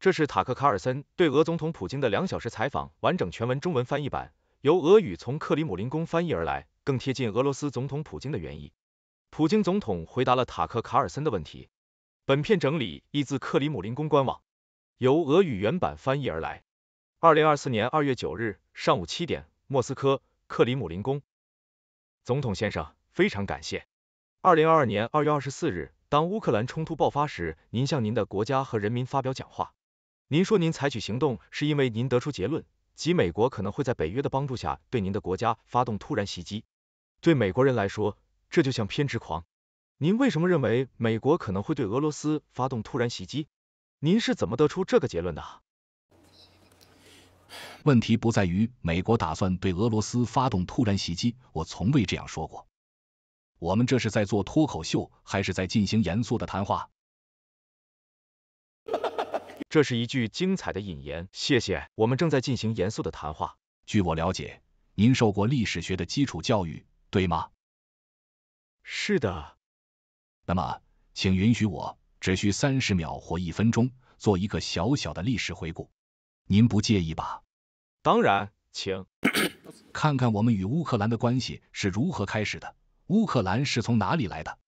这是塔克卡尔森对俄总统普京的两小时采访完整全文中文翻译版，由俄语从克里姆林宫翻译而来，更贴近俄罗斯总统普京的原意。普京总统回答了塔克卡尔森的问题。本片整理译自克里姆林宫官网，由俄语原版翻译而来。二零二四年二月九日上午七点，莫斯科克里姆林宫，总统先生，非常感谢。二零二二年二月二十四日，当乌克兰冲突爆发时，您向您的国家和人民发表讲话。您说您采取行动是因为您得出结论，即美国可能会在北约的帮助下对您的国家发动突然袭击。对美国人来说，这就像偏执狂。您为什么认为美国可能会对俄罗斯发动突然袭击？您是怎么得出这个结论的？问题不在于美国打算对俄罗斯发动突然袭击，我从未这样说过。我们这是在做脱口秀，还是在进行严肃的谈话？这是一句精彩的引言，谢谢。我们正在进行严肃的谈话。据我了解，您受过历史学的基础教育，对吗？是的。那么，请允许我只需三十秒或一分钟做一个小小的历史回顾，您不介意吧？当然，请看看我们与乌克兰的关系是如何开始的。乌克兰是从哪里来的？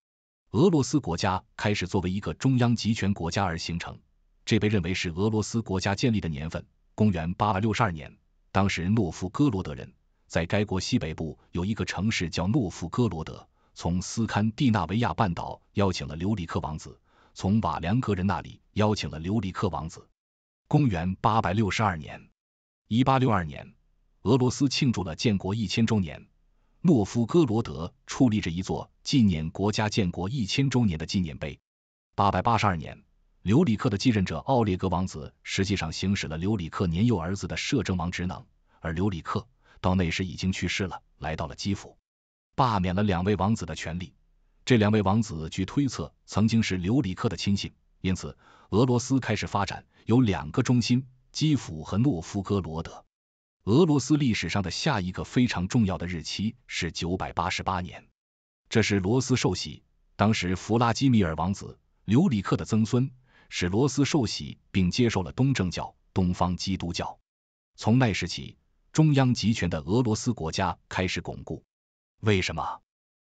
俄罗斯国家开始作为一个中央集权国家而形成。这被认为是俄罗斯国家建立的年份，公元八百六十二年。当时诺夫哥罗德人，在该国西北部有一个城市叫诺夫哥罗德。从斯堪的纳维亚半岛邀请了留里克王子，从瓦良格人那里邀请了留里克王子。公元八百六十二年，一八六二年，俄罗斯庆祝了建国一千周年。诺夫哥罗德矗立着一座纪念国家建国一千周年的纪念碑。八百八十二年。刘里克的继任者奥列格王子实际上行使了刘里克年幼儿子的摄政王职能，而刘里克到那时已经去世了，来到了基辅，罢免了两位王子的权利。这两位王子据推测曾经是刘里克的亲信，因此俄罗斯开始发展有两个中心：基辅和诺夫哥罗德。俄罗斯历史上的下一个非常重要的日期是九百八十八年，这是罗斯受洗。当时弗拉基米尔王子刘里克的曾孙。使罗斯受洗，并接受了东正教、东方基督教。从那时起，中央集权的俄罗斯国家开始巩固。为什么？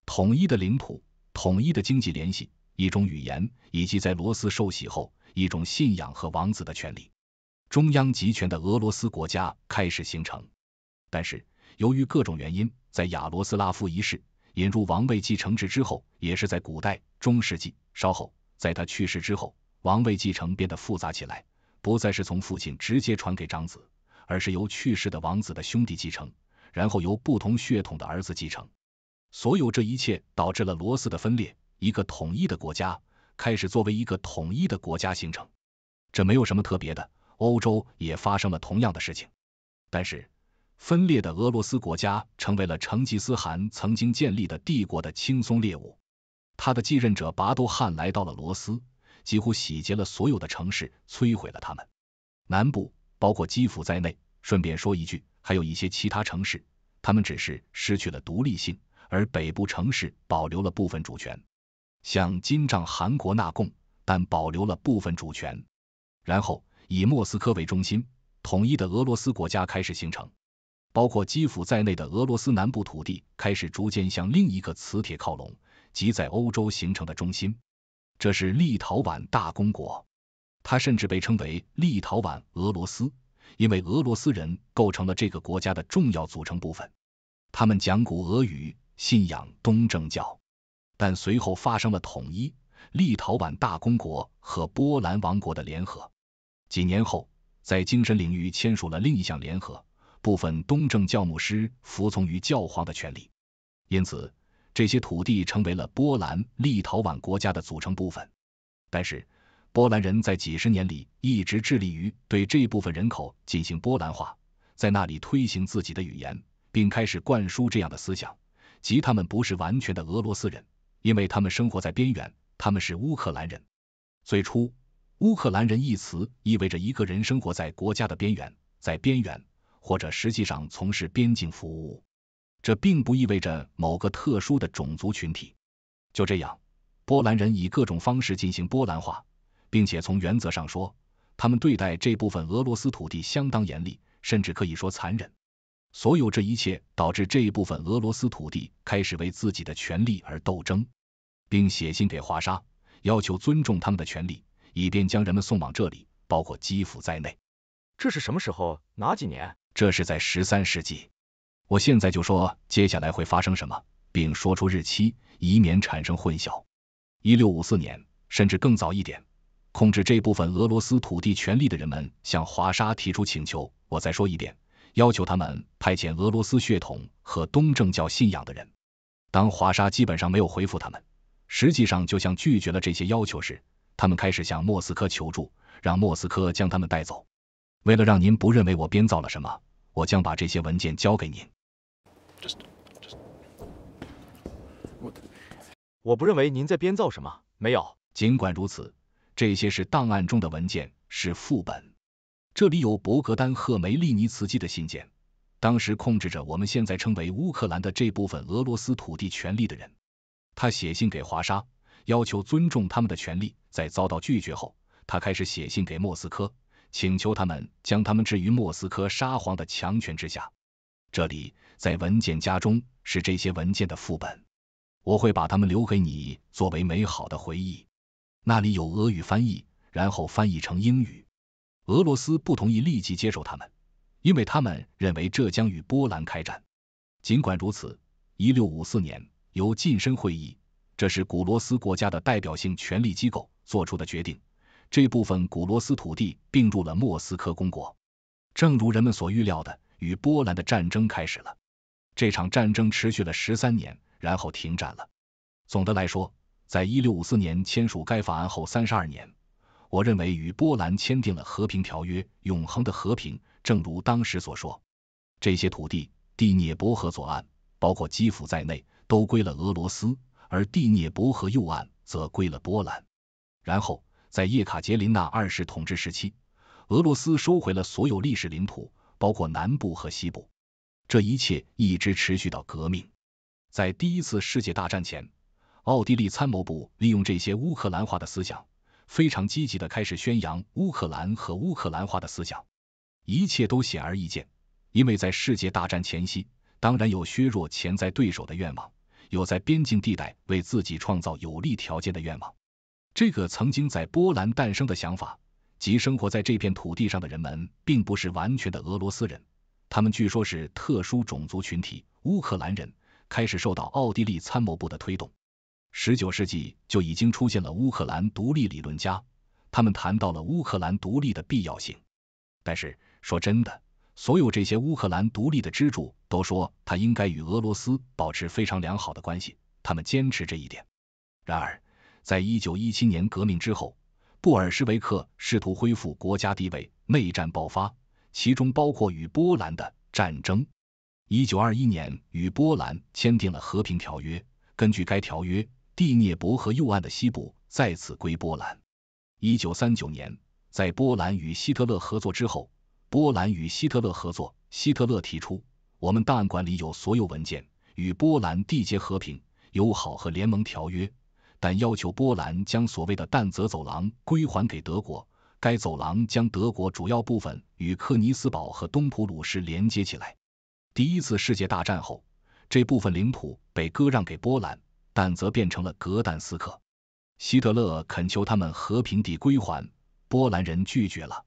统一的领土、统一的经济联系、一种语言，以及在罗斯受洗后一种信仰和王子的权利，中央集权的俄罗斯国家开始形成。但是，由于各种原因，在亚罗斯拉夫一世引入王位继承制之后，也是在古代中世纪稍后，在他去世之后。王位继承变得复杂起来，不再是从父亲直接传给长子，而是由去世的王子的兄弟继承，然后由不同血统的儿子继承。所有这一切导致了罗斯的分裂，一个统一的国家开始作为一个统一的国家形成。这没有什么特别的，欧洲也发生了同样的事情。但是，分裂的俄罗斯国家成为了成吉思汗曾经建立的帝国的轻松猎物。他的继任者拔都汗来到了罗斯。几乎洗劫了所有的城市，摧毁了他们。南部包括基辅在内，顺便说一句，还有一些其他城市，他们只是失去了独立性，而北部城市保留了部分主权，向金帐汗国纳贡，但保留了部分主权。然后以莫斯科为中心，统一的俄罗斯国家开始形成。包括基辅在内的俄罗斯南部土地开始逐渐向另一个磁铁靠拢，即在欧洲形成的中心。这是立陶宛大公国，它甚至被称为立陶宛俄罗斯，因为俄罗斯人构成了这个国家的重要组成部分。他们讲古俄语，信仰东正教。但随后发生了统一，立陶宛大公国和波兰王国的联合。几年后，在精神领域签署了另一项联合，部分东正教牧师服从于教皇的权力。因此。这些土地成为了波兰、立陶宛国家的组成部分，但是波兰人在几十年里一直致力于对这部分人口进行波兰化，在那里推行自己的语言，并开始灌输这样的思想，即他们不是完全的俄罗斯人，因为他们生活在边缘，他们是乌克兰人。最初，“乌克兰人”一词意味着一个人生活在国家的边缘，在边缘或者实际上从事边境服务。这并不意味着某个特殊的种族群体。就这样，波兰人以各种方式进行波兰化，并且从原则上说，他们对待这部分俄罗斯土地相当严厉，甚至可以说残忍。所有这一切导致这一部分俄罗斯土地开始为自己的权利而斗争，并写信给华沙，要求尊重他们的权利，以便将人们送往这里，包括基辅在内。这是什么时候？哪几年？这是在十三世纪。我现在就说接下来会发生什么，并说出日期，以免产生混淆。一六五四年，甚至更早一点，控制这部分俄罗斯土地权利的人们向华沙提出请求。我再说一点，要求他们派遣俄罗斯血统和东正教信仰的人。当华沙基本上没有回复他们，实际上就像拒绝了这些要求时，他们开始向莫斯科求助，让莫斯科将他们带走。为了让您不认为我编造了什么，我将把这些文件交给您。我不认为您在编造什么，没有。尽管如此，这些是档案中的文件，是副本。这里有伯格丹·赫梅利尼茨基的信件，当时控制着我们现在称为乌克兰的这部分俄罗斯土地权利的人，他写信给华沙，要求尊重他们的权利。在遭到拒绝后，他开始写信给莫斯科，请求他们将他们置于莫斯科沙皇的强权之下。这里在文件夹中是这些文件的副本。我会把他们留给你作为美好的回忆。那里有俄语翻译，然后翻译成英语。俄罗斯不同意立即接受他们，因为他们认为这将与波兰开战。尽管如此，一六五四年由近身会议，这是古罗斯国家的代表性权力机构做出的决定，这部分古罗斯土地并入了莫斯科公国。正如人们所预料的，与波兰的战争开始了。这场战争持续了十三年。然后停战了。总的来说，在一六五四年签署该法案后三十二年，我认为与波兰签订了和平条约，永恒的和平。正如当时所说，这些土地，第聂伯河左岸，包括基辅在内，都归了俄罗斯，而第聂伯河右岸则归了波兰。然后在叶卡捷琳娜二世统治时期，俄罗斯收回了所有历史领土，包括南部和西部。这一切一直持续到革命。在第一次世界大战前，奥地利参谋部利用这些乌克兰化的思想，非常积极的开始宣扬乌克兰和乌克兰化的思想。一切都显而易见，因为在世界大战前夕，当然有削弱潜在对手的愿望，有在边境地带为自己创造有利条件的愿望。这个曾经在波兰诞生的想法，即生活在这片土地上的人们，并不是完全的俄罗斯人，他们据说是特殊种族群体——乌克兰人。开始受到奥地利参谋部的推动，十九世纪就已经出现了乌克兰独立理论家，他们谈到了乌克兰独立的必要性。但是说真的，所有这些乌克兰独立的支柱都说他应该与俄罗斯保持非常良好的关系，他们坚持这一点。然而，在一九一七年革命之后，布尔什维克试图恢复国家地位，内战爆发，其中包括与波兰的战争。一九二一年与波兰签订了和平条约。根据该条约，第聂伯河右岸的西部再次归波兰。一九三九年，在波兰与希特勒合作之后，波兰与希特勒合作。希特勒提出，我们档案馆里有所有文件，与波兰缔结和平、友好和联盟条约，但要求波兰将所谓的但泽走廊归还给德国。该走廊将德国主要部分与克尼斯堡和东普鲁士连接起来。第一次世界大战后，这部分领土被割让给波兰，但则变成了格但斯克。希特勒恳求他们和平地归还，波兰人拒绝了。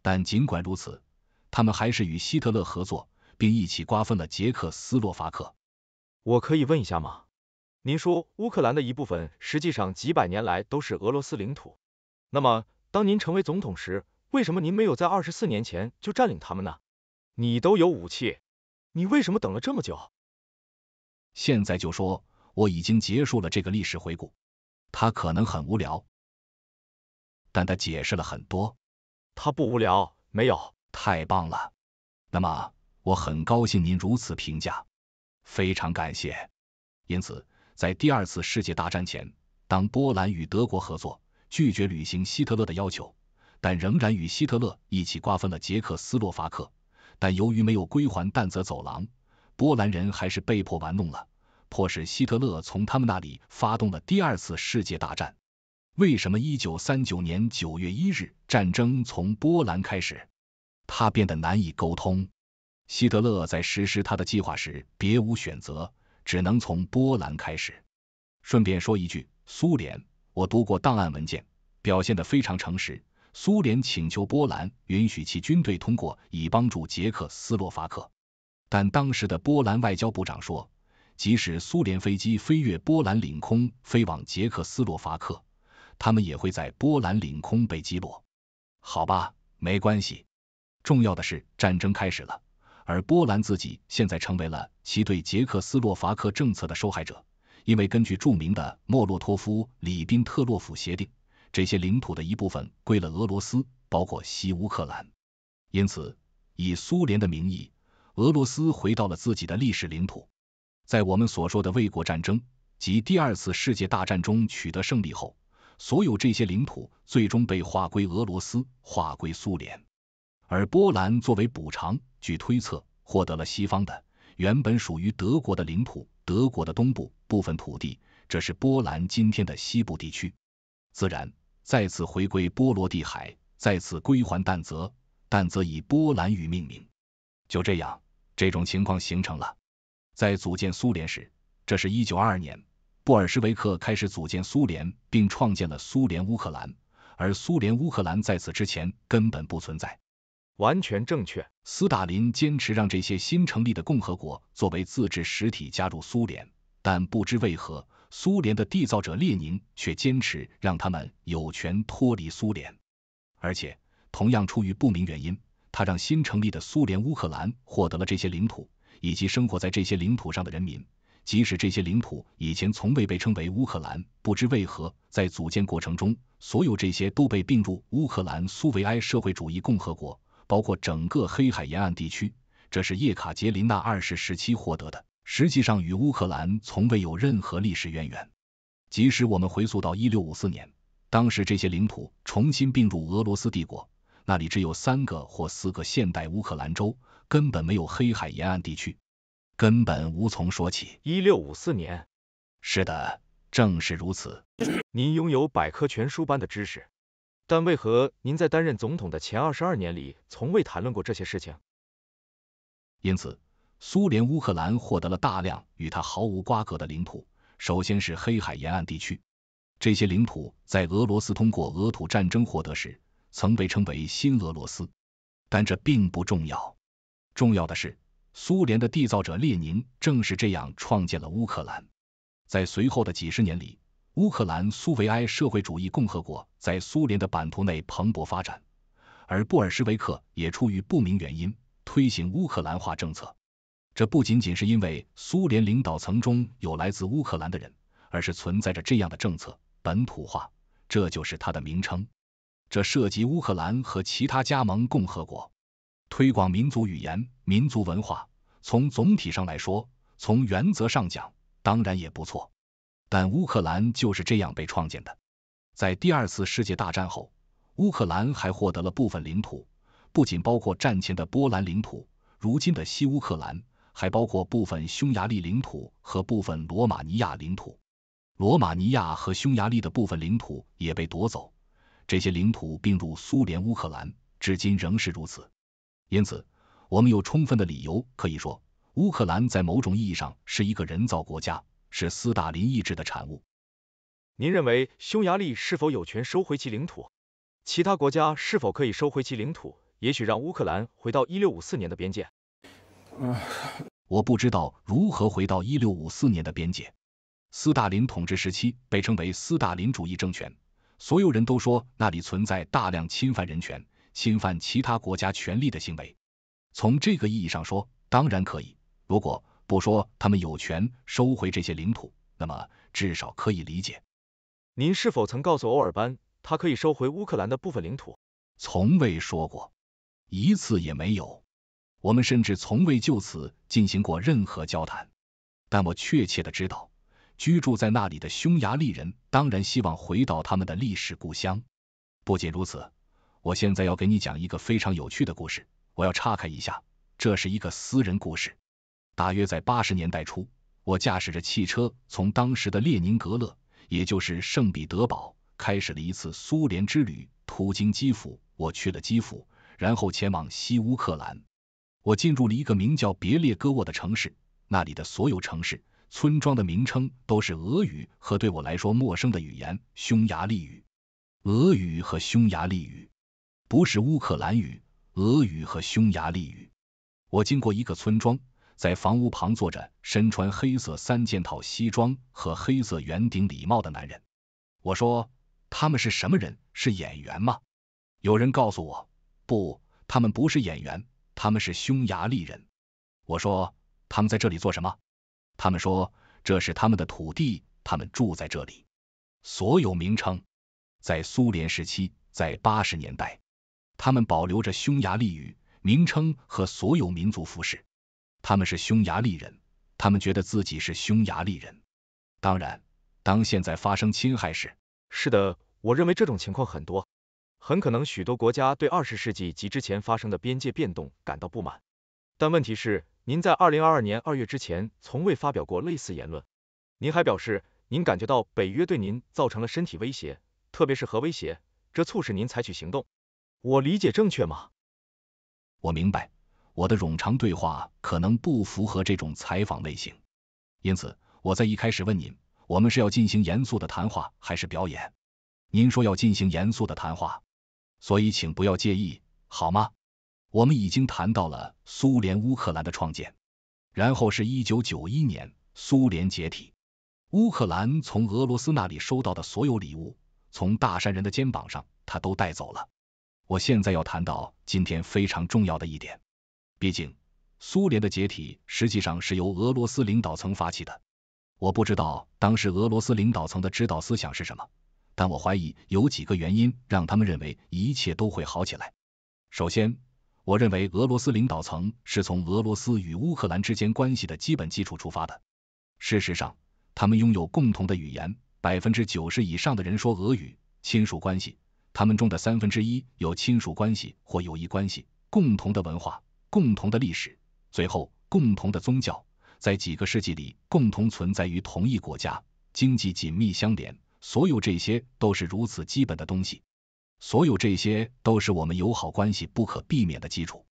但尽管如此，他们还是与希特勒合作，并一起瓜分了捷克斯洛伐克。我可以问一下吗？您说乌克兰的一部分实际上几百年来都是俄罗斯领土，那么当您成为总统时，为什么您没有在二十四年前就占领他们呢？你都有武器。你为什么等了这么久？现在就说，我已经结束了这个历史回顾。他可能很无聊，但他解释了很多。他不无聊，没有。太棒了。那么，我很高兴您如此评价，非常感谢。因此，在第二次世界大战前，当波兰与德国合作，拒绝履行希特勒的要求，但仍然与希特勒一起瓜分了捷克斯洛伐克。但由于没有归还但泽走廊，波兰人还是被迫玩弄了，迫使希特勒从他们那里发动了第二次世界大战。为什么一九三九年九月一日战争从波兰开始？他变得难以沟通。希特勒在实施他的计划时别无选择，只能从波兰开始。顺便说一句，苏联，我读过档案文件，表现得非常诚实。苏联请求波兰允许其军队通过，以帮助捷克斯洛伐克。但当时的波兰外交部长说，即使苏联飞机飞越波兰领空飞往捷克斯洛伐克，他们也会在波兰领空被击落。好吧，没关系。重要的是战争开始了，而波兰自己现在成为了其对捷克斯洛伐克政策的受害者，因为根据著名的莫洛托夫里宾特洛甫协定。这些领土的一部分归了俄罗斯，包括西乌克兰。因此，以苏联的名义，俄罗斯回到了自己的历史领土。在我们所说的卫国战争及第二次世界大战中取得胜利后，所有这些领土最终被划归俄罗斯，划归苏联。而波兰作为补偿，据推测获得了西方的原本属于德国的领土，德国的东部部分土地，这是波兰今天的西部地区。自然。再次回归波罗的海，再次归还但泽，但泽以波兰语命名。就这样，这种情况形成了。在组建苏联时，这是一九二二年，布尔什维克开始组建苏联，并创建了苏联乌克兰，而苏联乌克兰在此之前根本不存在。完全正确。斯大林坚持让这些新成立的共和国作为自治实体加入苏联，但不知为何。苏联的缔造者列宁却坚持让他们有权脱离苏联，而且同样出于不明原因，他让新成立的苏联乌克兰获得了这些领土以及生活在这些领土上的人民，即使这些领土以前从未被称为乌克兰。不知为何，在组建过程中，所有这些都被并入乌克兰苏维埃社会主义共和国，包括整个黑海沿岸地区。这是叶卡捷琳娜二世时期获得的。实际上与乌克兰从未有任何历史渊源。即使我们回溯到一六五四年，当时这些领土重新并入俄罗斯帝国，那里只有三个或四个现代乌克兰州，根本没有黑海沿岸地区，根本无从说起。一六五四年，是的，正是如此。您拥有百科全书般的知识，但为何您在担任总统的前二十二年里从未谈论过这些事情？因此。苏联乌克兰获得了大量与它毫无瓜葛的领土，首先是黑海沿岸地区。这些领土在俄罗斯通过俄土战争获得时，曾被称为新俄罗斯，但这并不重要。重要的是，苏联的缔造者列宁正是这样创建了乌克兰。在随后的几十年里，乌克兰苏维埃社会主义共和国在苏联的版图内蓬勃发展，而布尔什维克也出于不明原因推行乌克兰化政策。这不仅仅是因为苏联领导层中有来自乌克兰的人，而是存在着这样的政策：本土化，这就是它的名称。这涉及乌克兰和其他加盟共和国推广民族语言、民族文化。从总体上来说，从原则上讲，当然也不错。但乌克兰就是这样被创建的。在第二次世界大战后，乌克兰还获得了部分领土，不仅包括战前的波兰领土，如今的西乌克兰。还包括部分匈牙利领土和部分罗马尼亚领土，罗马尼亚和匈牙利的部分领土也被夺走，这些领土并入苏联乌克兰，至今仍是如此。因此，我们有充分的理由可以说，乌克兰在某种意义上是一个人造国家，是斯大林意志的产物。您认为匈牙利是否有权收回其领土？其他国家是否可以收回其领土？也许让乌克兰回到一六五四年的边界？我不知道如何回到一六五四年的边界。斯大林统治时期被称为斯大林主义政权，所有人都说那里存在大量侵犯人权、侵犯其他国家权利的行为。从这个意义上说，当然可以。如果不说他们有权收回这些领土，那么至少可以理解。您是否曾告诉欧尔班，他可以收回乌克兰的部分领土？从未说过，一次也没有。我们甚至从未就此进行过任何交谈，但我确切的知道，居住在那里的匈牙利人当然希望回到他们的历史故乡。不仅如此，我现在要给你讲一个非常有趣的故事。我要岔开一下，这是一个私人故事。大约在八十年代初，我驾驶着汽车从当时的列宁格勒，也就是圣彼得堡，开始了一次苏联之旅，途经基辅，我去了基辅，然后前往西乌克兰。我进入了一个名叫别列戈沃的城市，那里的所有城市、村庄的名称都是俄语和对我来说陌生的语言——匈牙利语。俄语和匈牙利语不是乌克兰语。俄语和匈牙利语。我经过一个村庄，在房屋旁坐着身穿黑色三件套西装和黑色圆顶礼帽的男人。我说：“他们是什么人？是演员吗？”有人告诉我：“不，他们不是演员。”他们是匈牙利人，我说他们在这里做什么？他们说这是他们的土地，他们住在这里。所有名称，在苏联时期，在八十年代，他们保留着匈牙利语名称和所有民族服饰。他们是匈牙利人，他们觉得自己是匈牙利人。当然，当现在发生侵害时，是的，我认为这种情况很多。很可能许多国家对二十世纪及之前发生的边界变动感到不满，但问题是，您在二零二二年二月之前从未发表过类似言论。您还表示，您感觉到北约对您造成了身体威胁，特别是核威胁，这促使您采取行动。我理解正确吗？我明白，我的冗长对话可能不符合这种采访类型，因此我在一开始问您，我们是要进行严肃的谈话还是表演？您说要进行严肃的谈话。所以，请不要介意，好吗？我们已经谈到了苏联乌克兰的创建，然后是一九九一年苏联解体，乌克兰从俄罗斯那里收到的所有礼物，从大山人的肩膀上，他都带走了。我现在要谈到今天非常重要的一点，毕竟苏联的解体实际上是由俄罗斯领导层发起的。我不知道当时俄罗斯领导层的指导思想是什么。但我怀疑有几个原因让他们认为一切都会好起来。首先，我认为俄罗斯领导层是从俄罗斯与乌克兰之间关系的基本基础出发的。事实上，他们拥有共同的语言，百分之九十以上的人说俄语；亲属关系，他们中的三分之一有亲属关系或友谊关系；共同的文化，共同的历史，最后，共同的宗教，在几个世纪里共同存在于同一国家，经济紧密相连。所有这些都是如此基本的东西，所有这些都是我们友好关系不可避免的基础。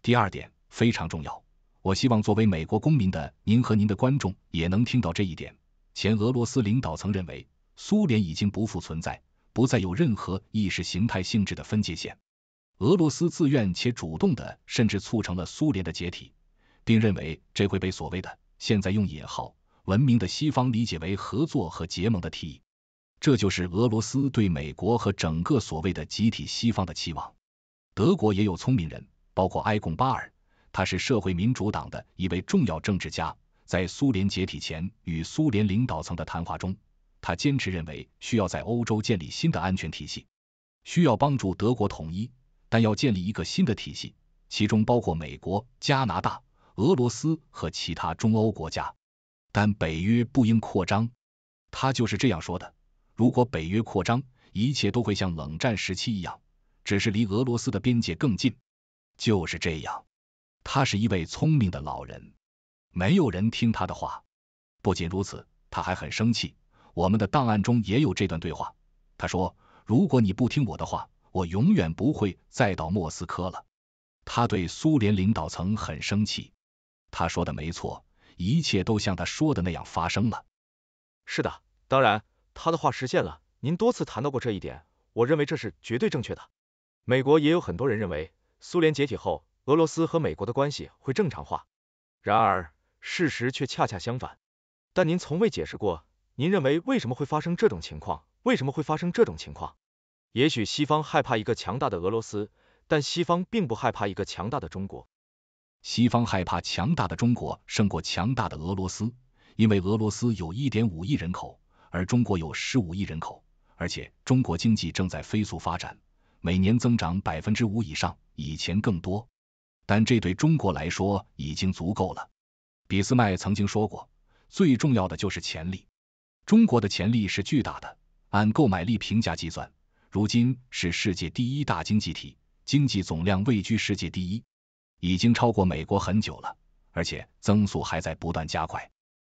第二点非常重要，我希望作为美国公民的您和您的观众也能听到这一点。前俄罗斯领导曾认为，苏联已经不复存在，不再有任何意识形态性质的分界线。俄罗斯自愿且主动的，甚至促成了苏联的解体，并认为这会被所谓的现在用引号文明的西方理解为合作和结盟的提议。这就是俄罗斯对美国和整个所谓的集体西方的期望。德国也有聪明人，包括埃贡·巴尔，他是社会民主党的一位重要政治家。在苏联解体前与苏联领导层的谈话中，他坚持认为需要在欧洲建立新的安全体系，需要帮助德国统一，但要建立一个新的体系，其中包括美国、加拿大、俄罗斯和其他中欧国家，但北约不应扩张。他就是这样说的。如果北约扩张，一切都会像冷战时期一样，只是离俄罗斯的边界更近。就是这样，他是一位聪明的老人，没有人听他的话。不仅如此，他还很生气。我们的档案中也有这段对话。他说：“如果你不听我的话，我永远不会再到莫斯科了。”他对苏联领导层很生气。他说的没错，一切都像他说的那样发生了。是的，当然。他的话实现了，您多次谈到过这一点，我认为这是绝对正确的。美国也有很多人认为，苏联解体后，俄罗斯和美国的关系会正常化，然而事实却恰恰相反。但您从未解释过，您认为为什么会发生这种情况？为什么会发生这种情况？也许西方害怕一个强大的俄罗斯，但西方并不害怕一个强大的中国。西方害怕强大的中国胜过强大的俄罗斯，因为俄罗斯有一点五亿人口。而中国有十五亿人口，而且中国经济正在飞速发展，每年增长百分之五以上，以前更多。但这对中国来说已经足够了。俾斯麦曾经说过，最重要的就是潜力。中国的潜力是巨大的，按购买力评价计算，如今是世界第一大经济体，经济总量位居世界第一，已经超过美国很久了，而且增速还在不断加快。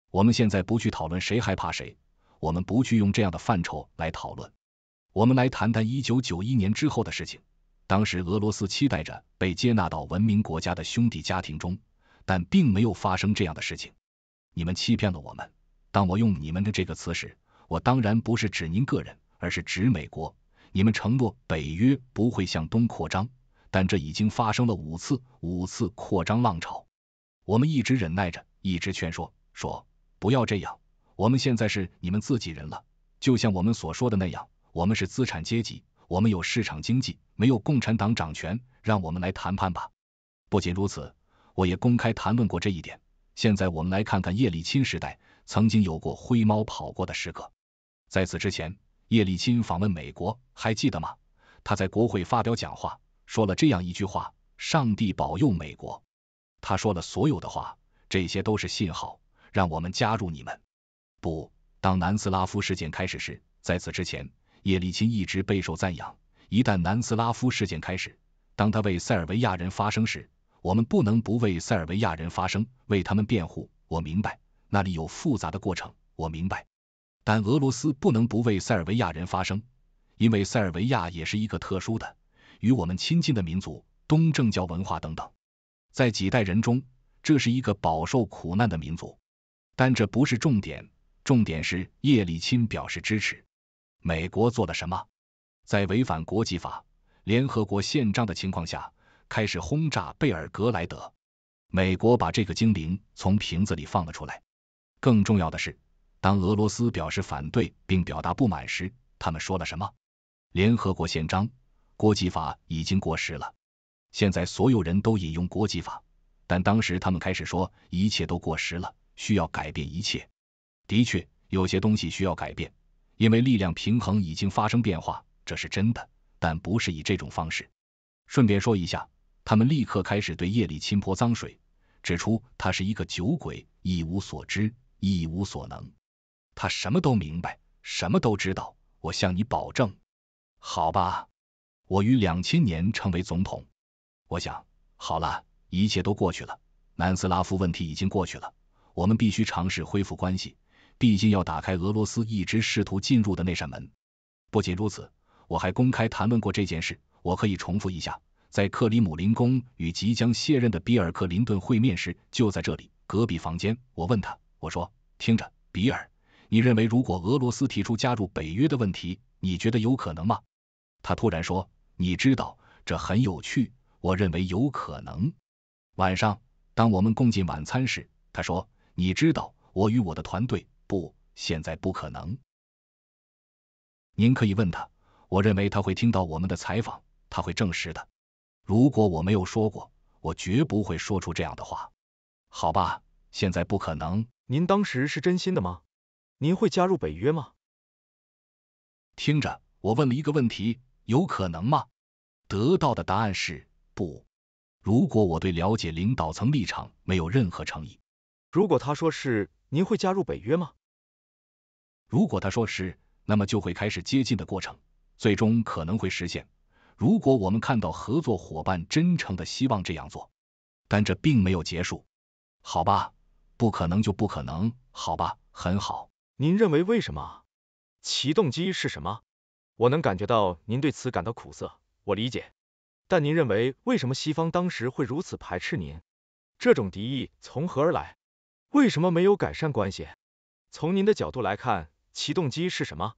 我们现在不去讨论谁害怕谁。我们不去用这样的范畴来讨论，我们来谈谈一九九一年之后的事情。当时俄罗斯期待着被接纳到文明国家的兄弟家庭中，但并没有发生这样的事情。你们欺骗了我们。当我用你们的这个词时，我当然不是指您个人，而是指美国。你们承诺北约不会向东扩张，但这已经发生了五次，五次扩张浪潮。我们一直忍耐着，一直劝说，说不要这样。我们现在是你们自己人了，就像我们所说的那样，我们是资产阶级，我们有市场经济，没有共产党掌权，让我们来谈判吧。不仅如此，我也公开谈论过这一点。现在我们来看看叶利钦时代曾经有过灰猫跑过的时刻。在此之前，叶利钦访问美国，还记得吗？他在国会发表讲话，说了这样一句话：“上帝保佑美国。”他说了所有的话，这些都是信号，让我们加入你们。不当南斯拉夫事件开始时，在此之前，叶利钦一直备受赞扬。一旦南斯拉夫事件开始，当他为塞尔维亚人发声时，我们不能不为塞尔维亚人发声，为他们辩护。我明白那里有复杂的过程，我明白，但俄罗斯不能不为塞尔维亚人发声，因为塞尔维亚也是一个特殊的、与我们亲近的民族，东正教文化等等。在几代人中，这是一个饱受苦难的民族，但这不是重点。重点是，叶利钦表示支持。美国做了什么？在违反国际法、联合国宪章的情况下，开始轰炸贝尔格莱德。美国把这个精灵从瓶子里放了出来。更重要的是，当俄罗斯表示反对并表达不满时，他们说了什么？联合国宪章、国际法已经过时了。现在所有人都引用国际法，但当时他们开始说一切都过时了，需要改变一切。的确，有些东西需要改变，因为力量平衡已经发生变化，这是真的，但不是以这种方式。顺便说一下，他们立刻开始对夜里侵泼脏水，指出他是一个酒鬼，一无所知，一无所能。他什么都明白，什么都知道，我向你保证。好吧，我于两千年成为总统。我想，好了，一切都过去了，南斯拉夫问题已经过去了，我们必须尝试恢复关系。毕竟要打开俄罗斯一直试图进入的那扇门。不仅如此，我还公开谈论过这件事。我可以重复一下，在克里姆林宫与即将卸任的比尔·克林顿会面时，就在这里隔壁房间，我问他，我说：“听着，比尔，你认为如果俄罗斯提出加入北约的问题，你觉得有可能吗？”他突然说：“你知道，这很有趣。我认为有可能。”晚上，当我们共进晚餐时，他说：“你知道，我与我的团队。”不，现在不可能。您可以问他，我认为他会听到我们的采访，他会证实的。如果我没有说过，我绝不会说出这样的话。好吧，现在不可能。您当时是真心的吗？您会加入北约吗？听着，我问了一个问题，有可能吗？得到的答案是不。如果我对了解领导层立场没有任何诚意，如果他说是，您会加入北约吗？如果他说是，那么就会开始接近的过程，最终可能会实现。如果我们看到合作伙伴真诚的希望这样做，但这并没有结束，好吧？不可能就不可能，好吧？很好。您认为为什么？其动机是什么？我能感觉到您对此感到苦涩，我理解。但您认为为什么西方当时会如此排斥您？这种敌意从何而来？为什么没有改善关系？从您的角度来看？其动机是什么？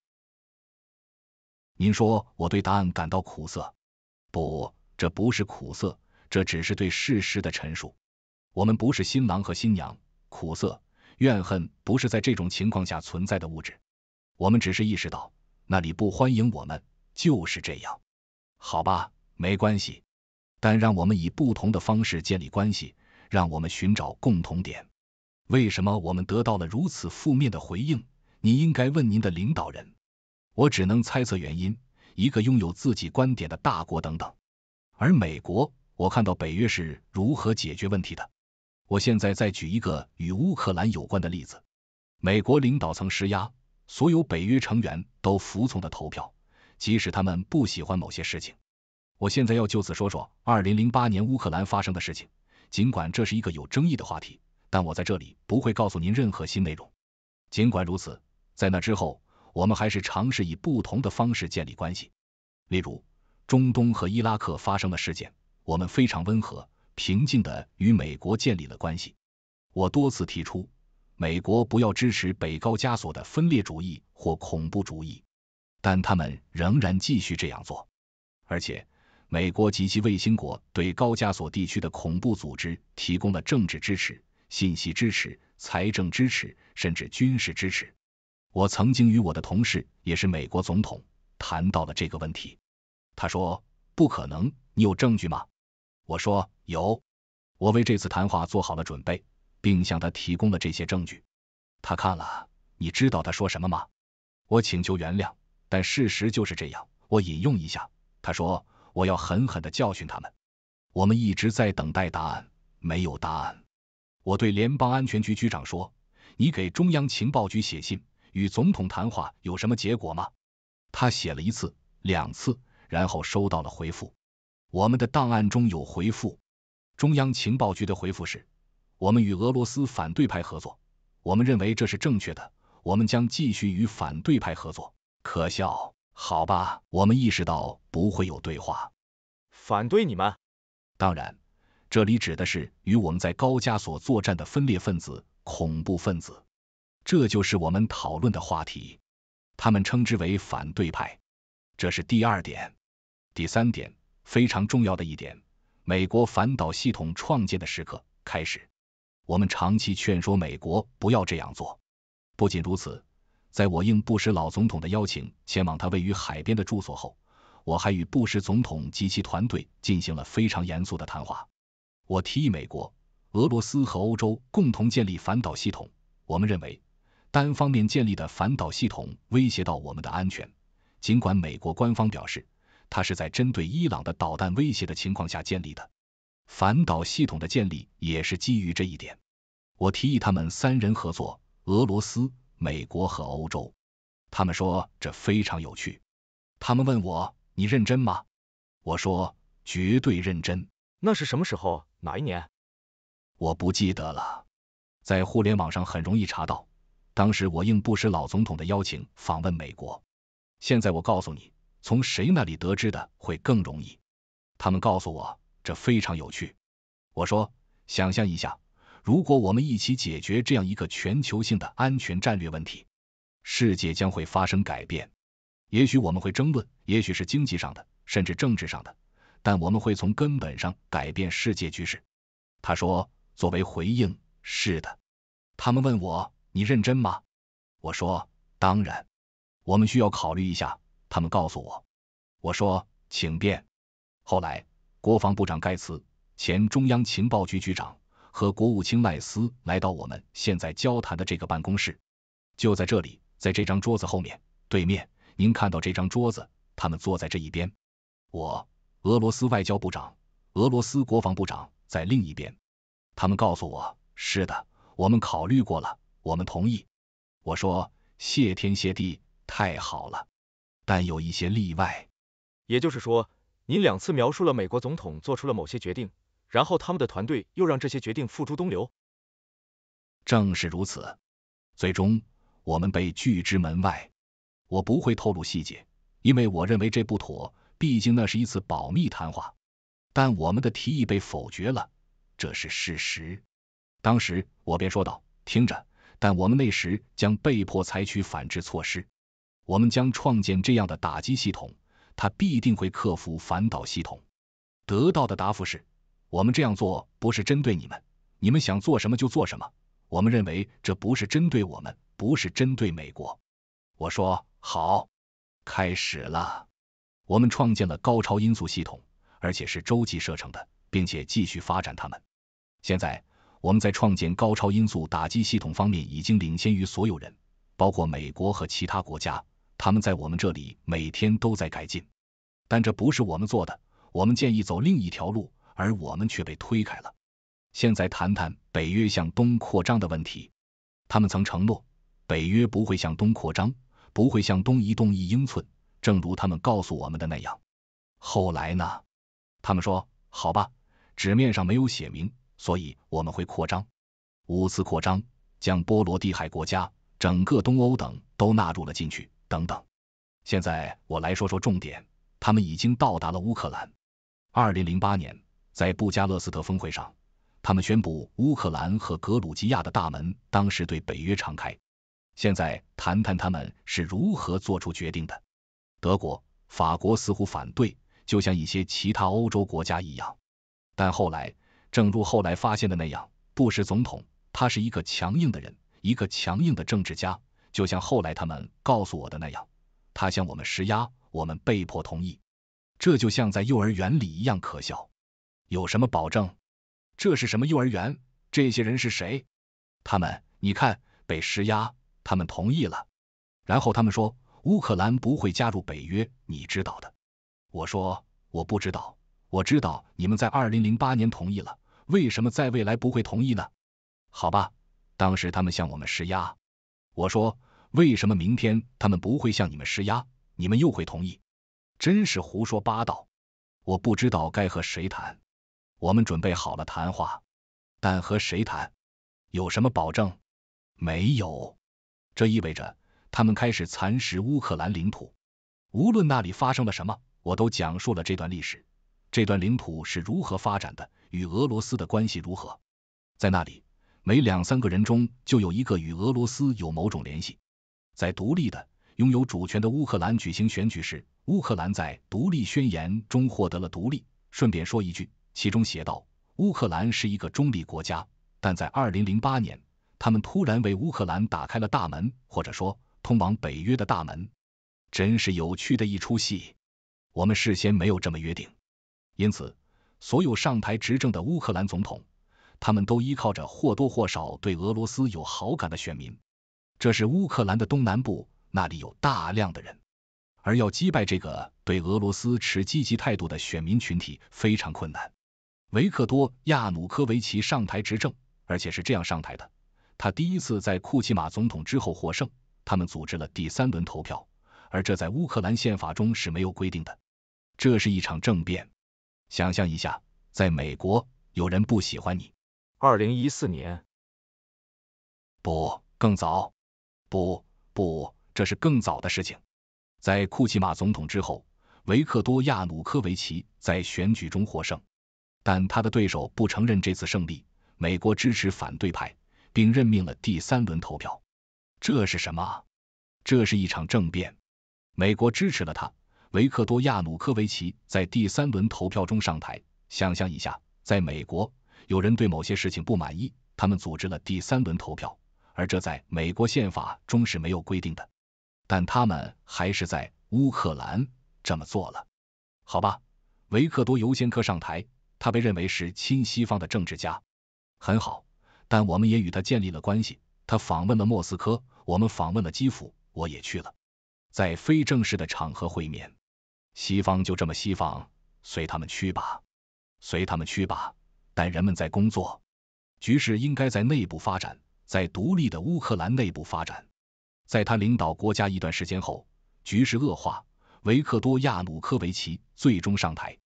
您说我对答案感到苦涩，不，这不是苦涩，这只是对事实的陈述。我们不是新郎和新娘，苦涩、怨恨不是在这种情况下存在的物质。我们只是意识到那里不欢迎我们，就是这样。好吧，没关系，但让我们以不同的方式建立关系，让我们寻找共同点。为什么我们得到了如此负面的回应？你应该问您的领导人，我只能猜测原因。一个拥有自己观点的大国等等，而美国，我看到北约是如何解决问题的。我现在再举一个与乌克兰有关的例子，美国领导层施压，所有北约成员都服从的投票，即使他们不喜欢某些事情。我现在要就此说说二零零八年乌克兰发生的事情，尽管这是一个有争议的话题，但我在这里不会告诉您任何新内容。尽管如此。在那之后，我们还是尝试以不同的方式建立关系。例如，中东和伊拉克发生的事件，我们非常温和、平静的与美国建立了关系。我多次提出，美国不要支持北高加索的分裂主义或恐怖主义，但他们仍然继续这样做。而且，美国及其卫星国对高加索地区的恐怖组织提供了政治支持、信息支持、财政支持，甚至军事支持。我曾经与我的同事，也是美国总统，谈到了这个问题。他说：“不可能，你有证据吗？”我说：“有。”我为这次谈话做好了准备，并向他提供了这些证据。他看了，你知道他说什么吗？我请求原谅，但事实就是这样。我引用一下，他说：“我要狠狠的教训他们。”我们一直在等待答案，没有答案。我对联邦安全局局长说：“你给中央情报局写信。”与总统谈话有什么结果吗？他写了一次、两次，然后收到了回复。我们的档案中有回复。中央情报局的回复是：我们与俄罗斯反对派合作，我们认为这是正确的，我们将继续与反对派合作。可笑，好吧，我们意识到不会有对话。反对你们？当然，这里指的是与我们在高加索作战的分裂分子、恐怖分子。这就是我们讨论的话题，他们称之为反对派。这是第二点，第三点非常重要的一点。美国反导系统创建的时刻开始，我们长期劝说美国不要这样做。不仅如此，在我应布什老总统的邀请前往他位于海边的住所后，我还与布什总统及其团队进行了非常严肃的谈话。我提议美国、俄罗斯和欧洲共同建立反导系统。我们认为。单方面建立的反导系统威胁到我们的安全。尽管美国官方表示，它是在针对伊朗的导弹威胁的情况下建立的，反导系统的建立也是基于这一点。我提议他们三人合作：俄罗斯、美国和欧洲。他们说这非常有趣。他们问我：“你认真吗？”我说：“绝对认真。”那是什么时候？哪一年？我不记得了，在互联网上很容易查到。当时我应布什老总统的邀请访问美国。现在我告诉你，从谁那里得知的会更容易。他们告诉我这非常有趣。我说，想象一下，如果我们一起解决这样一个全球性的安全战略问题，世界将会发生改变。也许我们会争论，也许是经济上的，甚至政治上的，但我们会从根本上改变世界局势。他说，作为回应，是的。他们问我。你认真吗？我说当然，我们需要考虑一下。他们告诉我，我说请便。后来，国防部长盖茨、前中央情报局局长和国务卿赖斯来到我们现在交谈的这个办公室，就在这里，在这张桌子后面对面。您看到这张桌子，他们坐在这一边，我俄罗斯外交部长、俄罗斯国防部长在另一边。他们告诉我，是的，我们考虑过了。我们同意，我说谢天谢地，太好了。但有一些例外，也就是说，您两次描述了美国总统做出了某些决定，然后他们的团队又让这些决定付诸东流。正是如此，最终我们被拒之门外。我不会透露细节，因为我认为这不妥，毕竟那是一次保密谈话。但我们的提议被否决了，这是事实。当时我便说道：“听着。”但我们那时将被迫采取反制措施。我们将创建这样的打击系统，它必定会克服反导系统。得到的答复是：我们这样做不是针对你们，你们想做什么就做什么。我们认为这不是针对我们，不是针对美国。我说好，开始了。我们创建了高超音速系统，而且是洲际射程的，并且继续发展它们。现在。我们在创建高超音速打击系统方面已经领先于所有人，包括美国和其他国家。他们在我们这里每天都在改进，但这不是我们做的。我们建议走另一条路，而我们却被推开了。现在谈谈北约向东扩张的问题。他们曾承诺北约不会向东扩张，不会向东移动一英寸，正如他们告诉我们的那样。后来呢？他们说：“好吧，纸面上没有写明。”所以我们会扩张，五次扩张将波罗的海国家、整个东欧等都纳入了进去。等等，现在我来说说重点，他们已经到达了乌克兰。二零零八年在布加勒斯特峰会上，他们宣布乌克兰和格鲁吉亚的大门当时对北约敞开。现在谈谈他们是如何做出决定的。德国、法国似乎反对，就像一些其他欧洲国家一样，但后来。正如后来发现的那样，布什总统他是一个强硬的人，一个强硬的政治家。就像后来他们告诉我的那样，他向我们施压，我们被迫同意。这就像在幼儿园里一样可笑。有什么保证？这是什么幼儿园？这些人是谁？他们，你看，被施压，他们同意了。然后他们说乌克兰不会加入北约，你知道的。我说我不知道。我知道你们在二零零八年同意了，为什么在未来不会同意呢？好吧，当时他们向我们施压。我说，为什么明天他们不会向你们施压，你们又会同意？真是胡说八道！我不知道该和谁谈。我们准备好了谈话，但和谁谈？有什么保证？没有。这意味着他们开始蚕食乌克兰领土。无论那里发生了什么，我都讲述了这段历史。这段领土是如何发展的？与俄罗斯的关系如何？在那里，每两三个人中就有一个与俄罗斯有某种联系。在独立的、拥有主权的乌克兰举行选举时，乌克兰在独立宣言中获得了独立。顺便说一句，其中写道：“乌克兰是一个中立国家。”但在二零零八年，他们突然为乌克兰打开了大门，或者说通往北约的大门。真是有趣的一出戏。我们事先没有这么约定。因此，所有上台执政的乌克兰总统，他们都依靠着或多或少对俄罗斯有好感的选民。这是乌克兰的东南部，那里有大量的人，而要击败这个对俄罗斯持积极态度的选民群体非常困难。维克多·亚努科维奇上台执政，而且是这样上台的：他第一次在库奇马总统之后获胜，他们组织了第三轮投票，而这在乌克兰宪法中是没有规定的。这是一场政变。想象一下，在美国有人不喜欢你。二零一四年，不，更早，不，不，这是更早的事情。在库奇马总统之后，维克多亚努科维奇在选举中获胜，但他的对手不承认这次胜利。美国支持反对派，并任命了第三轮投票。这是什么？这是一场政变。美国支持了他。维克多亚努科维奇在第三轮投票中上台。想象一下，在美国，有人对某些事情不满意，他们组织了第三轮投票，而这在美国宪法中是没有规定的。但他们还是在乌克兰这么做了。好吧，维克多尤先科上台，他被认为是亲西方的政治家。很好，但我们也与他建立了关系。他访问了莫斯科，我们访问了基辅，我也去了，在非正式的场合会面。西方就这么西方，随他们去吧，随他们去吧。但人们在工作，局势应该在内部发展，在独立的乌克兰内部发展。在他领导国家一段时间后，局势恶化，维克多亚努科维奇最终上台。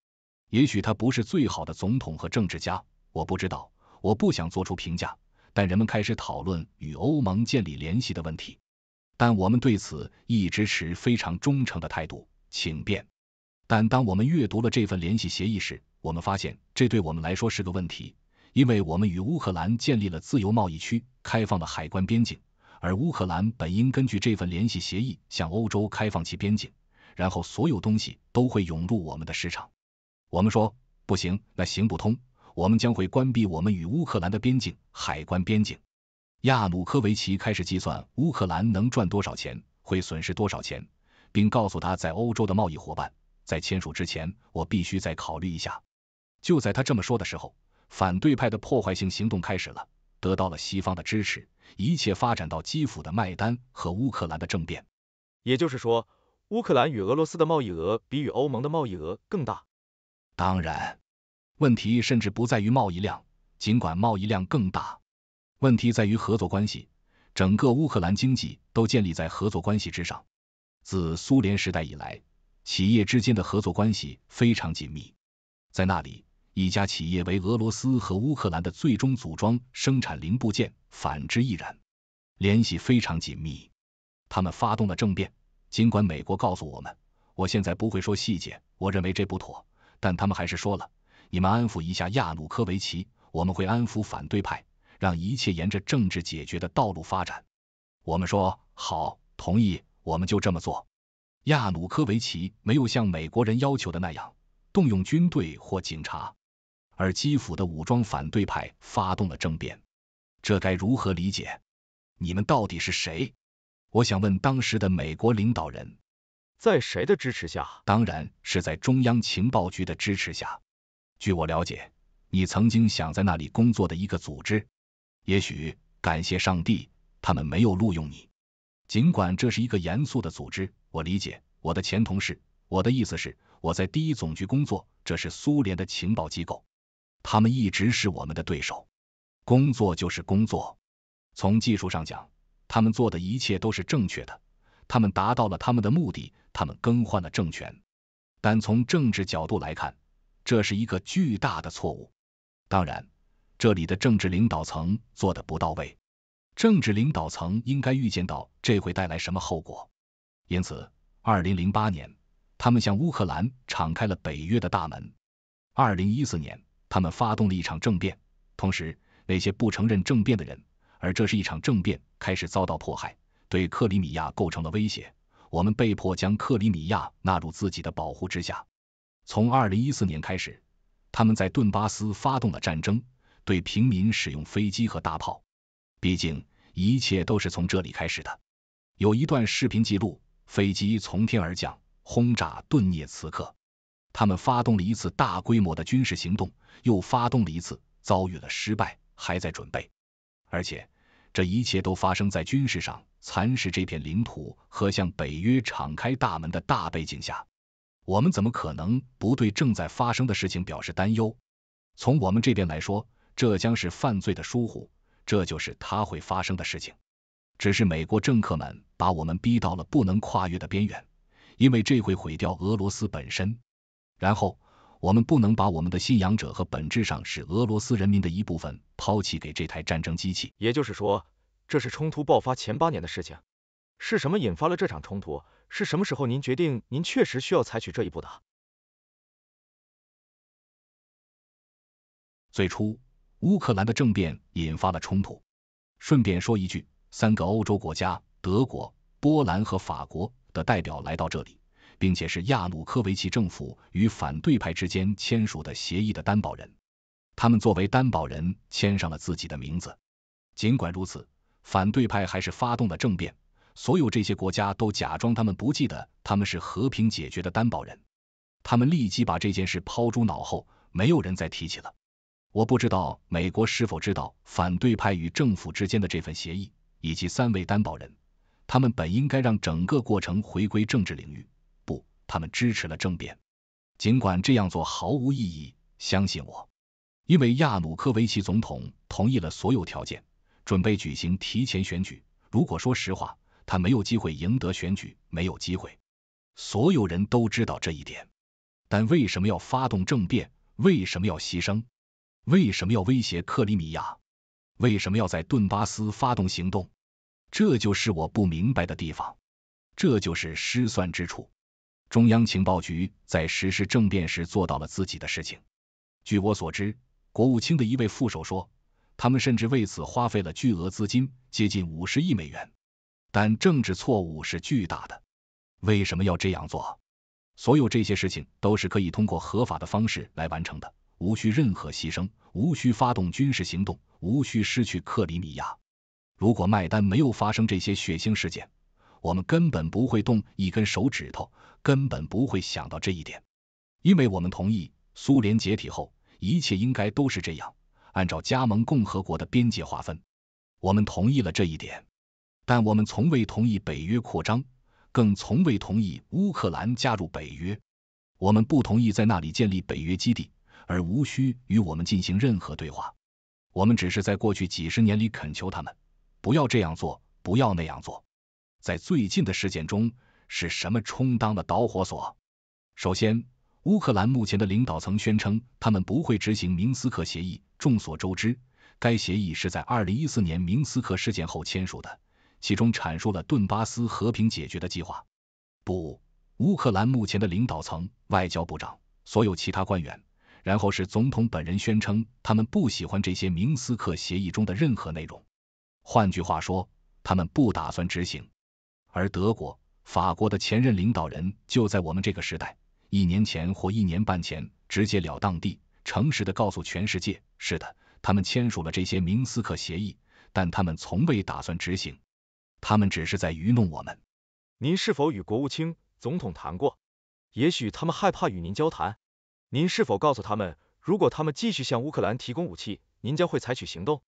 也许他不是最好的总统和政治家，我不知道，我不想做出评价。但人们开始讨论与欧盟建立联系的问题，但我们对此一直持非常忠诚的态度。请便。但当我们阅读了这份联系协议时，我们发现这对我们来说是个问题，因为我们与乌克兰建立了自由贸易区，开放了海关边境，而乌克兰本应根据这份联系协议向欧洲开放其边境，然后所有东西都会涌入我们的市场。我们说不行，那行不通，我们将会关闭我们与乌克兰的边境海关边境。亚努科维奇开始计算乌克兰能赚多少钱，会损失多少钱，并告诉他在欧洲的贸易伙伴。在签署之前，我必须再考虑一下。就在他这么说的时候，反对派的破坏性行动开始了，得到了西方的支持。一切发展到基辅的麦丹和乌克兰的政变。也就是说，乌克兰与俄罗斯的贸易额比与欧盟的贸易额更大。当然，问题甚至不在于贸易量，尽管贸易量更大，问题在于合作关系。整个乌克兰经济都建立在合作关系之上。自苏联时代以来。企业之间的合作关系非常紧密，在那里，一家企业为俄罗斯和乌克兰的最终组装生产零部件，反之亦然，联系非常紧密。他们发动了政变，尽管美国告诉我们，我现在不会说细节，我认为这不妥，但他们还是说了，你们安抚一下亚努科维奇，我们会安抚反对派，让一切沿着政治解决的道路发展。我们说好，同意，我们就这么做。亚努科维奇没有像美国人要求的那样动用军队或警察，而基辅的武装反对派发动了政变，这该如何理解？你们到底是谁？我想问当时的美国领导人，在谁的支持下？当然是在中央情报局的支持下。据我了解，你曾经想在那里工作的一个组织，也许感谢上帝，他们没有录用你，尽管这是一个严肃的组织。我理解我的前同事，我的意思是我在第一总局工作，这是苏联的情报机构，他们一直是我们的对手。工作就是工作，从技术上讲，他们做的一切都是正确的，他们达到了他们的目的，他们更换了政权。但从政治角度来看，这是一个巨大的错误。当然，这里的政治领导层做的不到位，政治领导层应该预见到这会带来什么后果。因此，2008年，他们向乌克兰敞开了北约的大门。2014年，他们发动了一场政变，同时那些不承认政变的人，而这是一场政变，开始遭到迫害，对克里米亚构成了威胁。我们被迫将克里米亚纳入自己的保护之下。从2014年开始，他们在顿巴斯发动了战争，对平民使用飞机和大炮。毕竟，一切都是从这里开始的。有一段视频记录。飞机从天而降，轰炸顿涅茨克。他们发动了一次大规模的军事行动，又发动了一次，遭遇了失败，还在准备。而且这一切都发生在军事上蚕食这片领土和向北约敞开大门的大背景下。我们怎么可能不对正在发生的事情表示担忧？从我们这边来说，这将是犯罪的疏忽。这就是它会发生的事情。只是美国政客们。把我们逼到了不能跨越的边缘，因为这会毁掉俄罗斯本身。然后我们不能把我们的信仰者和本质上是俄罗斯人民的一部分抛弃给这台战争机器。也就是说，这是冲突爆发前八年的事情。是什么引发了这场冲突？是什么时候您决定您确实需要采取这一步的？最初，乌克兰的政变引发了冲突。顺便说一句，三个欧洲国家。德国、波兰和法国的代表来到这里，并且是亚努科维奇政府与反对派之间签署的协议的担保人。他们作为担保人签上了自己的名字。尽管如此，反对派还是发动了政变。所有这些国家都假装他们不记得他们是和平解决的担保人。他们立即把这件事抛诸脑后，没有人再提起了。我不知道美国是否知道反对派与政府之间的这份协议以及三位担保人。他们本应该让整个过程回归政治领域，不，他们支持了政变，尽管这样做毫无意义。相信我，因为亚努科维奇总统同意了所有条件，准备举行提前选举。如果说实话，他没有机会赢得选举，没有机会。所有人都知道这一点，但为什么要发动政变？为什么要牺牲？为什么要威胁克里米亚？为什么要在顿巴斯发动行动？这就是我不明白的地方，这就是失算之处。中央情报局在实施政变时做到了自己的事情。据我所知，国务卿的一位副手说，他们甚至为此花费了巨额资金，接近五十亿美元。但政治错误是巨大的。为什么要这样做？所有这些事情都是可以通过合法的方式来完成的，无需任何牺牲，无需发动军事行动，无需失去克里米亚。如果麦丹没有发生这些血腥事件，我们根本不会动一根手指头，根本不会想到这一点。因为我们同意苏联解体后一切应该都是这样，按照加盟共和国的边界划分，我们同意了这一点。但我们从未同意北约扩张，更从未同意乌克兰加入北约。我们不同意在那里建立北约基地，而无需与我们进行任何对话。我们只是在过去几十年里恳求他们。不要这样做，不要那样做。在最近的事件中，是什么充当了导火索？首先，乌克兰目前的领导层宣称他们不会执行明斯克协议。众所周知，该协议是在二零一四年明斯克事件后签署的，其中阐述了顿巴斯和平解决的计划。不，乌克兰目前的领导层、外交部长、所有其他官员，然后是总统本人宣称他们不喜欢这些明斯克协议中的任何内容。换句话说，他们不打算执行。而德国、法国的前任领导人就在我们这个时代，一年前或一年半前，直截了当地、诚实的告诉全世界：是的，他们签署了这些明斯克协议，但他们从未打算执行，他们只是在愚弄我们。您是否与国务卿、总统谈过？也许他们害怕与您交谈。您是否告诉他们，如果他们继续向乌克兰提供武器，您将会采取行动？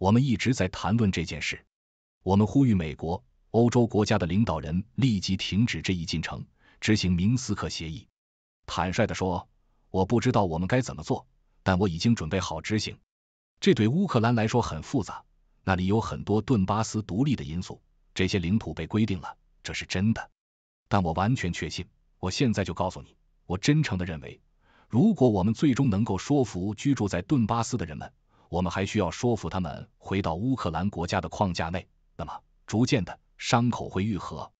我们一直在谈论这件事。我们呼吁美国、欧洲国家的领导人立即停止这一进程，执行明斯克协议。坦率的说，我不知道我们该怎么做，但我已经准备好执行。这对乌克兰来说很复杂，那里有很多顿巴斯独立的因素。这些领土被规定了，这是真的。但我完全确信，我现在就告诉你，我真诚的认为，如果我们最终能够说服居住在顿巴斯的人们。我们还需要说服他们回到乌克兰国家的框架内。那么，逐渐的伤口会愈合。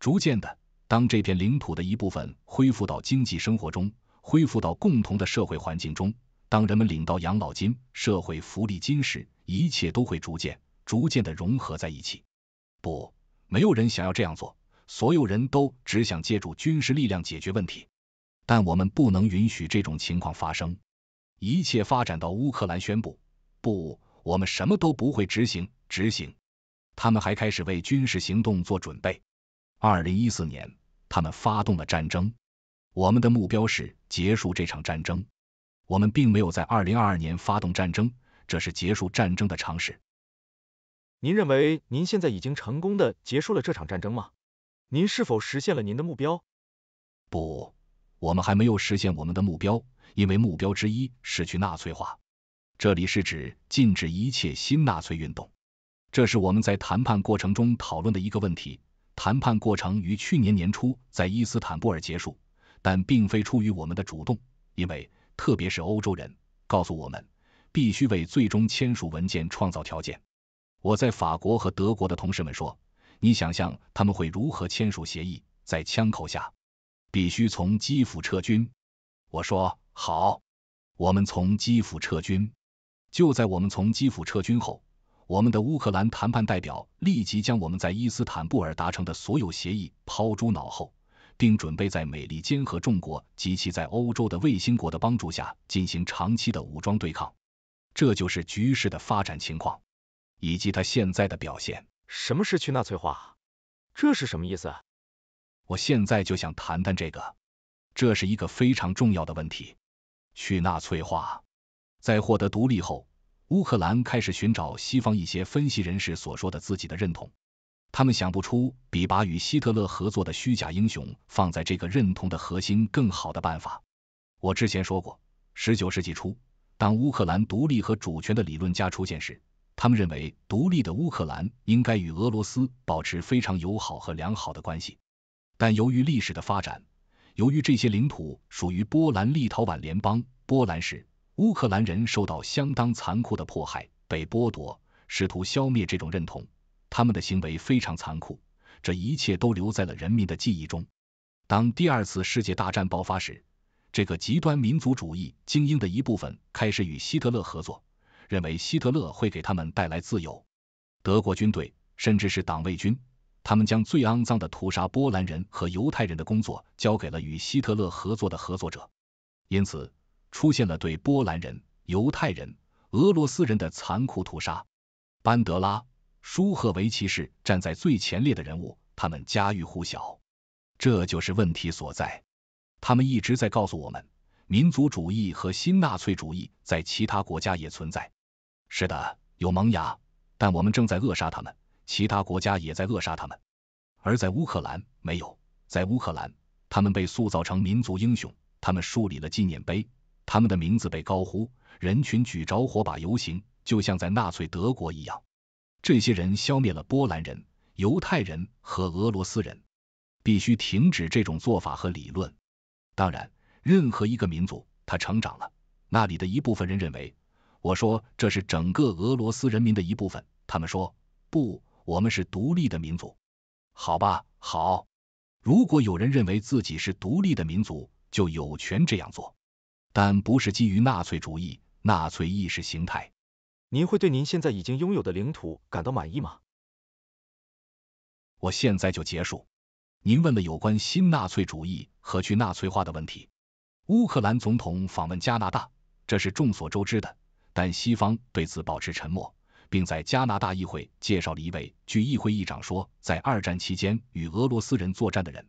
逐渐的，当这片领土的一部分恢复到经济生活中，恢复到共同的社会环境中，当人们领到养老金、社会福利金时，一切都会逐渐、逐渐的融合在一起。不，没有人想要这样做。所有人都只想借助军事力量解决问题。但我们不能允许这种情况发生。一切发展到乌克兰宣布。不，我们什么都不会执行。执行，他们还开始为军事行动做准备。二零一四年，他们发动了战争。我们的目标是结束这场战争。我们并没有在二零二二年发动战争，这是结束战争的常识。您认为您现在已经成功的结束了这场战争吗？您是否实现了您的目标？不，我们还没有实现我们的目标，因为目标之一是去纳粹化。这里是指禁止一切新纳粹运动。这是我们在谈判过程中讨论的一个问题。谈判过程于去年年初在伊斯坦布尔结束，但并非出于我们的主动，因为特别是欧洲人告诉我们，必须为最终签署文件创造条件。我在法国和德国的同事们说：“你想象他们会如何签署协议？在枪口下，必须从基辅撤军。”我说：“好，我们从基辅撤军。”就在我们从基辅撤军后，我们的乌克兰谈判代表立即将我们在伊斯坦布尔达成的所有协议抛诸脑后，并准备在美利坚合众国及其在欧洲的卫星国的帮助下进行长期的武装对抗。这就是局势的发展情况以及他现在的表现。什么是去纳粹化？这是什么意思？我现在就想谈谈这个，这是一个非常重要的问题。去纳粹化。在获得独立后，乌克兰开始寻找西方一些分析人士所说的自己的认同。他们想不出比把与希特勒合作的虚假英雄放在这个认同的核心更好的办法。我之前说过，十九世纪初，当乌克兰独立和主权的理论家出现时，他们认为独立的乌克兰应该与俄罗斯保持非常友好和良好的关系。但由于历史的发展，由于这些领土属于波兰立陶宛联邦波兰时。乌克兰人受到相当残酷的迫害，被剥夺，试图消灭这种认同。他们的行为非常残酷，这一切都留在了人民的记忆中。当第二次世界大战爆发时，这个极端民族主义精英的一部分开始与希特勒合作，认为希特勒会给他们带来自由。德国军队甚至是党卫军，他们将最肮脏的屠杀波兰人和犹太人的工作交给了与希特勒合作的合作者。因此。出现了对波兰人、犹太人、俄罗斯人的残酷屠杀。班德拉、舒赫维奇是站在最前列的人物，他们家喻户晓。这就是问题所在。他们一直在告诉我们，民族主义和新纳粹主义在其他国家也存在。是的，有萌芽，但我们正在扼杀他们。其他国家也在扼杀他们。而在乌克兰没有，在乌克兰，他们被塑造成民族英雄，他们树立了纪念碑。他们的名字被高呼，人群举着火把游行，就像在纳粹德国一样。这些人消灭了波兰人、犹太人和俄罗斯人，必须停止这种做法和理论。当然，任何一个民族，他成长了，那里的一部分人认为，我说这是整个俄罗斯人民的一部分，他们说不，我们是独立的民族。好吧，好，如果有人认为自己是独立的民族，就有权这样做。但不是基于纳粹主义、纳粹意识形态。您会对您现在已经拥有的领土感到满意吗？我现在就结束。您问了有关新纳粹主义和去纳粹化的问题。乌克兰总统访问加拿大，这是众所周知的，但西方对此保持沉默，并在加拿大议会介绍了一位据议会议长说，在二战期间与俄罗斯人作战的人。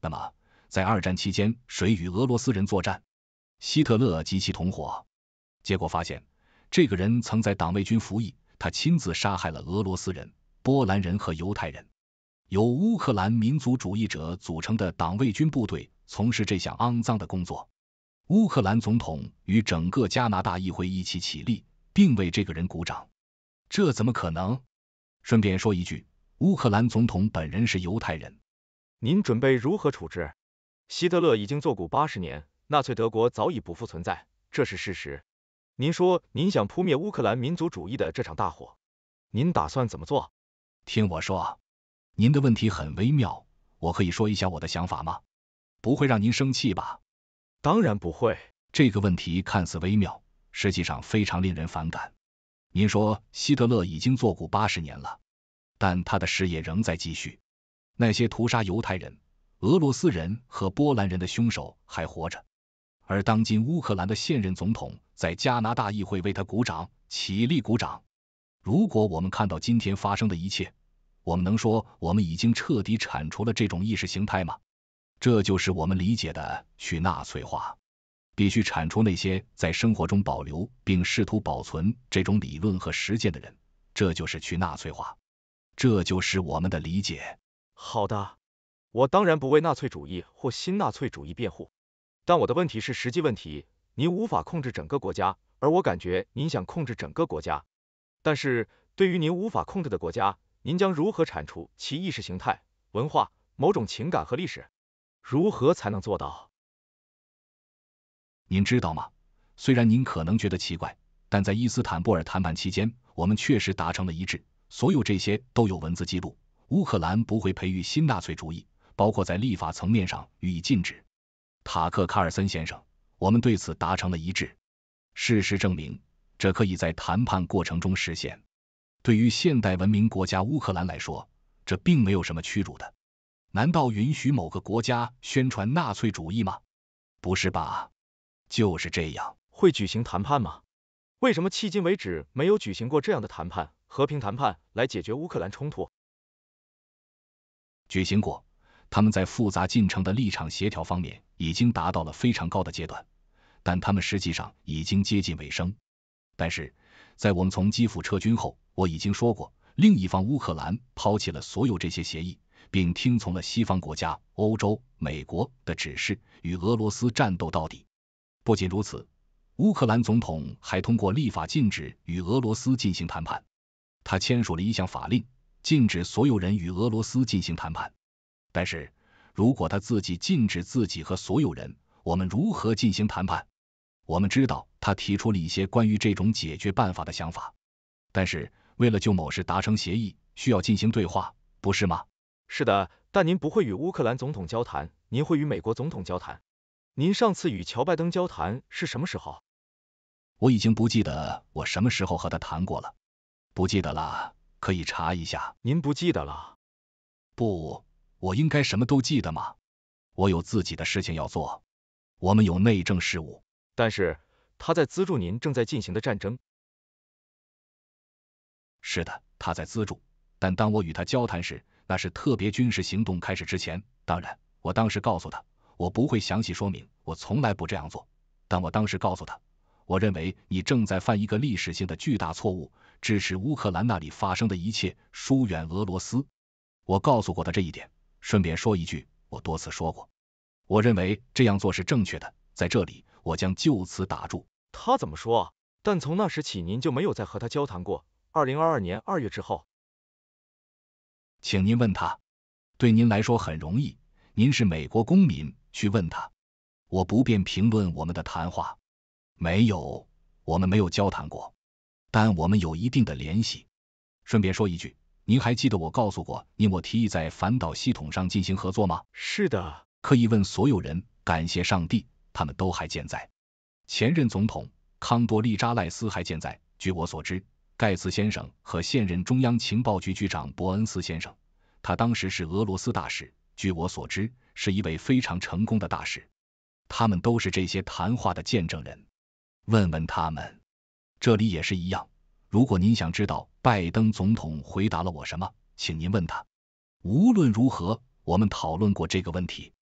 那么，在二战期间，谁与俄罗斯人作战？希特勒及其同伙，结果发现这个人曾在党卫军服役，他亲自杀害了俄罗斯人、波兰人和犹太人。由乌克兰民族主义者组成的党卫军部队从事这项肮脏的工作。乌克兰总统与整个加拿大议会一起起立，并为这个人鼓掌。这怎么可能？顺便说一句，乌克兰总统本人是犹太人。您准备如何处置？希特勒已经坐古八十年。纳粹德国早已不复存在，这是事实。您说您想扑灭乌克兰民族主义的这场大火，您打算怎么做？听我说，您的问题很微妙，我可以说一下我的想法吗？不会让您生气吧？当然不会。这个问题看似微妙，实际上非常令人反感。您说希特勒已经坐古八十年了，但他的事业仍在继续。那些屠杀犹太人、俄罗斯人和波兰人的凶手还活着。而当今乌克兰的现任总统在加拿大议会为他鼓掌，起立鼓掌。如果我们看到今天发生的一切，我们能说我们已经彻底铲除了这种意识形态吗？这就是我们理解的去纳粹化，必须铲除那些在生活中保留并试图保存这种理论和实践的人。这就是去纳粹化，这就是我们的理解。好的，我当然不为纳粹主义或新纳粹主义辩护。但我的问题是实际问题，您无法控制整个国家，而我感觉您想控制整个国家。但是，对于您无法控制的国家，您将如何铲除其意识形态、文化、某种情感和历史？如何才能做到？您知道吗？虽然您可能觉得奇怪，但在伊斯坦布尔谈判期间，我们确实达成了一致，所有这些都有文字记录。乌克兰不会培育新纳粹主义，包括在立法层面上予以禁止。塔克卡尔森先生，我们对此达成了一致。事实证明，这可以在谈判过程中实现。对于现代文明国家乌克兰来说，这并没有什么屈辱的。难道允许某个国家宣传纳粹主义吗？不是吧？就是这样。会举行谈判吗？为什么迄今为止没有举行过这样的谈判？和平谈判来解决乌克兰冲突？举行过。他们在复杂进程的立场协调方面。已经达到了非常高的阶段，但他们实际上已经接近尾声。但是在我们从基辅撤军后，我已经说过，另一方乌克兰抛弃了所有这些协议，并听从了西方国家、欧洲、美国的指示，与俄罗斯战斗到底。不仅如此，乌克兰总统还通过立法禁止与俄罗斯进行谈判。他签署了一项法令，禁止所有人与俄罗斯进行谈判。但是。如果他自己禁止自己和所有人，我们如何进行谈判？我们知道他提出了一些关于这种解决办法的想法，但是为了就某事达成协议，需要进行对话，不是吗？是的，但您不会与乌克兰总统交谈，您会与美国总统交谈。您上次与乔拜登交谈是什么时候？我已经不记得我什么时候和他谈过了，不记得了，可以查一下。您不记得了？不。我应该什么都记得吗？我有自己的事情要做。我们有内政事务，但是他在资助您正在进行的战争。是的，他在资助。但当我与他交谈时，那是特别军事行动开始之前。当然，我当时告诉他，我不会详细说明，我从来不这样做。但我当时告诉他，我认为你正在犯一个历史性的巨大错误，支持乌克兰那里发生的一切，疏远俄罗斯。我告诉过他这一点。顺便说一句，我多次说过，我认为这样做是正确的。在这里，我将就此打住。他怎么说？但从那时起，您就没有再和他交谈过。二零二二年二月之后，请您问他，对您来说很容易。您是美国公民，去问他。我不便评论我们的谈话。没有，我们没有交谈过，但我们有一定的联系。顺便说一句。您还记得我告诉过您，我提议在反导系统上进行合作吗？是的，可以问所有人。感谢上帝，他们都还健在。前任总统康多利扎赖斯还健在。据我所知，盖茨先生和现任中央情报局局长伯恩斯先生，他当时是俄罗斯大使。据我所知，是一位非常成功的大使。他们都是这些谈话的见证人。问问他们，这里也是一样。如果您想知道拜登总统回答了我什么，请您问他。无论如何，我们讨论过这个问题。